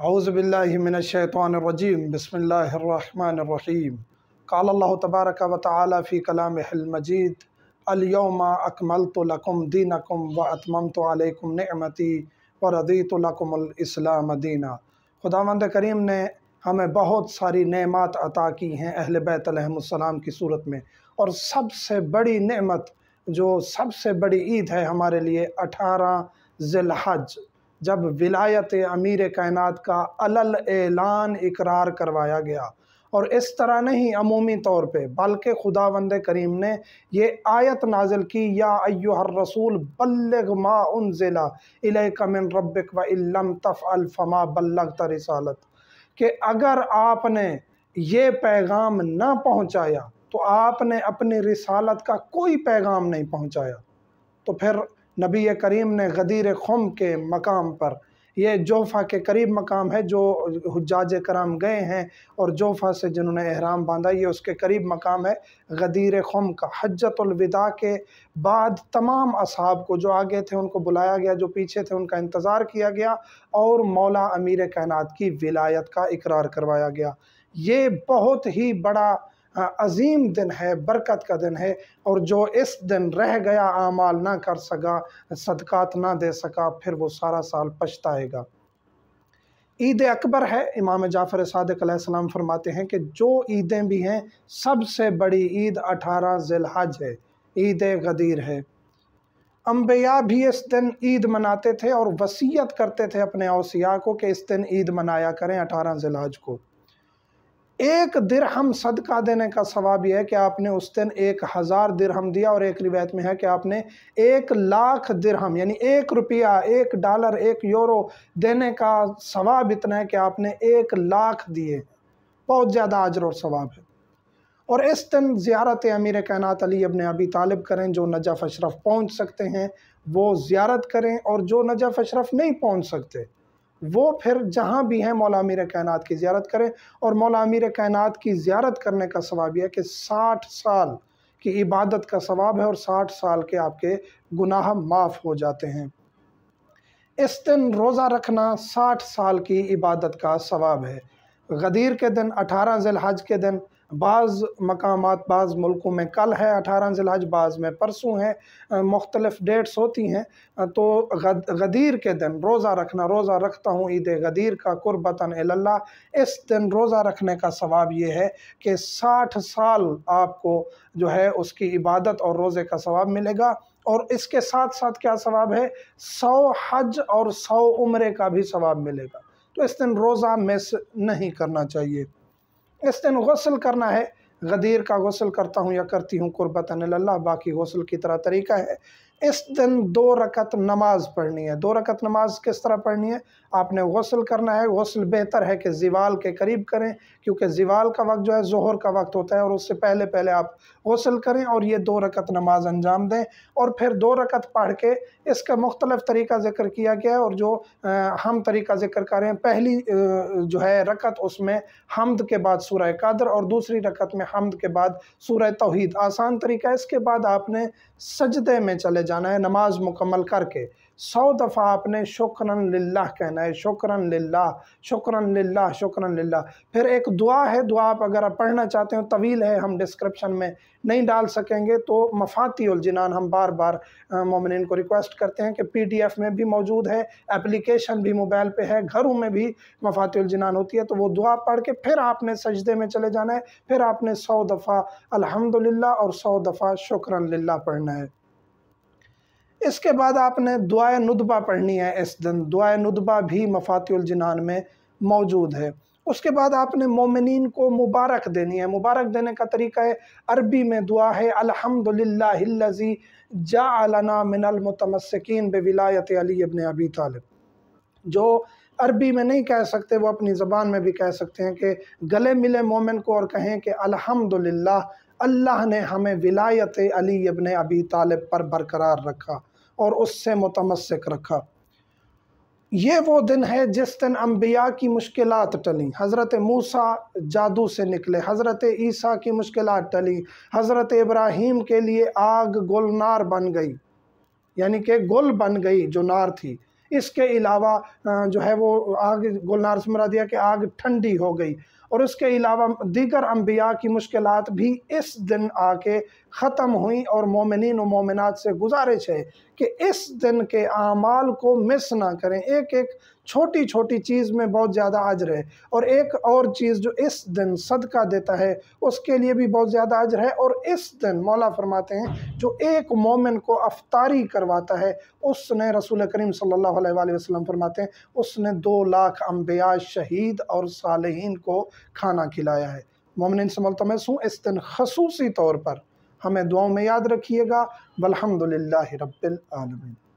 اعوذ باللہ من الشیطان الرجیم بسم اللہ الرحمن الرحیم قال اللہ تبارک و تعالی فی کلام حل مجید اليوم اکملت لکم دینکم و اتممت علیکم نعمتی و رضیت لکم الاسلام دینہ خدا مند کریم نے ہمیں بہت ساری نعمات عطا کی ہیں اہل بیت السلام کی صورت میں اور سب سے بڑی نعمت جو سب سے بڑی عید ہے ہمارے لیے اٹھارہ ذی الحج جب ولایت امیر کائنات کا علل اعلان اقرار کروایا گیا اور اس طرح نہیں عمومی طور پہ بلکہ خداوند کریم نے یہ آیت نازل کی یا ایوہ الرسول بلغ ما الیک من ربک و لم تفعل فما بلغت رسالت کہ اگر آپ نے یہ پیغام نہ پہنچایا تو آپ نے اپنی رسالت کا کوئی پیغام نہیں پہنچایا تو پھر نبی کریم نے غدیر خم کے مقام پر یہ جوفہ کے قریب مقام ہے جو حجاج کرام گئے ہیں اور جوفہ سے جنہوں نے احرام باندھا یہ اس کے قریب مقام ہے غدیر خم کا حجت الوداع کے بعد تمام اصحاب کو جو آگے تھے ان کو بلایا گیا جو پیچھے تھے ان کا انتظار کیا گیا اور مولا امیر کائنات کی ولایت کا اقرار کروایا گیا یہ بہت ہی بڑا ہاں، عظیم دن ہے برکت کا دن ہے اور جو اس دن رہ گیا اعمال نہ کر سکا صدقات نہ دے سکا پھر وہ سارا سال پچھتائے گا عید اکبر ہے امام جعفر صادق علیہ السلام فرماتے ہیں کہ جو عیدیں بھی ہیں سب سے بڑی عید اٹھارہ ذی الحج ہے عید غدیر ہے انبیاء بھی اس دن عید مناتے تھے اور وسیعت کرتے تھے اپنے اوسیاء کو کہ اس دن عید منایا کریں اٹھارہ ذی الحج کو ایک درہم صدقہ دینے کا ثواب یہ ہے کہ آپ نے اس دن ایک ہزار درہم دیا اور ایک روایت میں ہے کہ آپ نے ایک لاکھ درہم یعنی ایک روپیہ ایک ڈالر ایک یورو دینے کا ثواب اتنا ہے کہ آپ نے ایک لاکھ دیے بہت زیادہ آجر اور ثواب ہے اور اس دن زیارت امیر کائنات علی ابن ابی طالب کریں جو نجف اشرف پہنچ سکتے ہیں وہ زیارت کریں اور جو نجف اشرف نہیں پہنچ سکتے وہ پھر جہاں بھی ہیں مولا امیر کائنات کی زیارت کریں اور مولا امیر کائنات کی زیارت کرنے کا ثواب یہ ہے کہ ساٹھ سال کی عبادت کا ثواب ہے اور ساٹھ سال کے آپ کے گناہ معاف ہو جاتے ہیں اس دن روزہ رکھنا ساٹھ سال کی عبادت کا ثواب ہے غدیر کے دن اٹھارہ ذی الحج کے دن بعض مقامات بعض ملکوں میں کل ہے اٹھارہ ضلع حج بعض میں پرسوں ہیں مختلف ڈیٹس ہوتی ہیں تو غدیر کے دن روزہ رکھنا روزہ رکھتا ہوں عید غدیر کا قربتاً اللہ اس دن روزہ رکھنے کا ثواب یہ ہے کہ ساٹھ سال آپ کو جو ہے اس کی عبادت اور روزے کا ثواب ملے گا اور اس کے ساتھ ساتھ کیا ثواب ہے سو حج اور سو عمرے کا بھی ثواب ملے گا تو اس دن روزہ مس نہیں کرنا چاہیے اس دن غسل کرنا ہے غدیر کا غسل کرتا ہوں یا کرتی ہوں قربت اللہ باقی غسل کی طرح طریقہ ہے اس دن دو رکعت نماز پڑھنی ہے دو رکعت نماز کس طرح پڑھنی ہے آپ نے غسل کرنا ہے غسل بہتر ہے کہ زیوال کے قریب کریں کیونکہ زیوال کا وقت جو ہے ظہر کا وقت ہوتا ہے اور اس سے پہلے پہلے آپ غسل کریں اور یہ دو رکعت نماز انجام دیں اور پھر دو رکعت پڑھ کے اس کا مختلف طریقہ ذکر کیا گیا ہے اور جو ہم طریقہ ذکر کر رہے ہیں پہلی جو ہے رکعت اس میں حمد کے بعد سورہ قادر اور دوسری رکعت میں حمد کے بعد سورہ توحید آسان طریقہ ہے اس کے بعد آپ نے سجدے میں چلے جائیں جانا ہے نماز مکمل کر کے سو دفعہ آپ نے شکرن للہ کہنا ہے شکرن للہ شکرن للہ شکرن للہ پھر ایک دعا ہے دعا آپ اگر آپ پڑھنا چاہتے ہیں طویل ہے ہم ڈسکرپشن میں نہیں ڈال سکیں گے تو مفاتی الجنان ہم بار بار مومنین کو ریکویسٹ کرتے ہیں کہ پی ٹی ایف میں بھی موجود ہے اپلیکیشن بھی موبائل پہ ہے گھروں میں بھی مفاتی الجنان ہوتی ہے تو وہ دعا پڑھ کے پھر آپ نے سجدے میں چلے جانا ہے پھر آپ نے سو دفعہ الحمدللہ اور سو دفعہ شکرن للہ پڑھنا ہے اس کے بعد آپ نے دعا ندبہ پڑھنی ہے اس دن دعا ندبہ بھی مفاتح الجنان میں موجود ہے اس کے بعد آپ نے مومنین کو مبارک دینی ہے مبارک دینے کا طریقہ ہے عربی میں دعا ہے الحمدللہ اللذی جعلنا من المتمسکین بولایت علی ابن ابی طالب جو عربی میں نہیں کہہ سکتے وہ اپنی زبان میں بھی کہہ سکتے ہیں کہ گلے ملے مومن کو اور کہیں کہ الحمدللہ اللہ نے ہمیں ولایت علی ابن ابی طالب پر برقرار رکھا اور اس سے متمسک رکھا یہ وہ دن ہے جس دن انبیاء کی مشکلات ٹلیں حضرت موسیٰ جادو سے نکلے حضرت عیسیٰ کی مشکلات ٹلیں حضرت ابراہیم کے لیے آگ گل نار بن گئی یعنی کہ گل بن گئی جو نار تھی اس کے علاوہ جو ہے وہ آگ گلنار سمرہ دیا کہ آگ ٹھنڈی ہو گئی اور اس کے علاوہ دیگر انبیاء کی مشکلات بھی اس دن آ کے ختم ہوئیں اور مومنین و مومنات سے گزارش ہے کہ اس دن کے اعمال کو مس نہ کریں ایک ایک چھوٹی چھوٹی چیز میں بہت زیادہ عجر ہے اور ایک اور چیز جو اس دن صدقہ دیتا ہے اس کے لیے بھی بہت زیادہ عجر ہے اور اس دن مولا فرماتے ہیں جو ایک مومن کو افطاری کرواتا ہے اس نے رسول کریم صلی اللہ علیہ وآلہ وسلم فرماتے ہیں اس نے دو لاکھ انبیاء شہید اور صالحین کو کھانا کھلایا ہے مومنسم میں سوں اس دن خصوصی طور پر ہمیں دعاؤں میں یاد رکھیے گا والحمدللہ رب العالمین